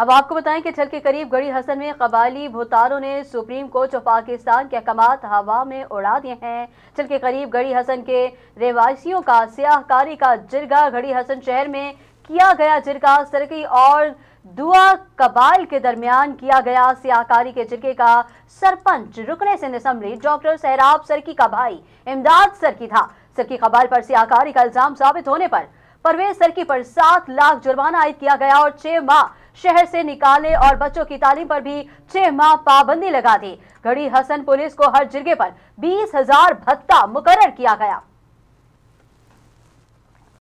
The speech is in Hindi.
अब आपको बताएं कि छल के करीब गड़ी हसन में कबाली भुतारों ने सुप्रीम कोर्ट ऑफ पाकिस्तान के अहकाम हवा में उड़ा दिए हैं छल के करीब गड़ी हसन के रहवासियों का सियाहकारी का जिरगा गड़ी हसन शहर में किया गया जिरगा सरकी और दुआ कबाल के दरमियान किया गया सियाहकारी के जिरके का सरपंच रुकने से निसमरी डॉक्टर सहराब सरकी का भाई इमदाद सरकी था सरकी कबाइल पर सियाहकारी का इल्जाम साबित होने पर परवेज सरकी पर सात लाख जुर्माना आयद किया गया और छह माह शहर से निकाले और बच्चों की तालीम पर भी छह माह पाबंदी लगा दी घड़ी हसन पुलिस को हर जिरगे पर बीस हजार भत्ता मुकर किया गया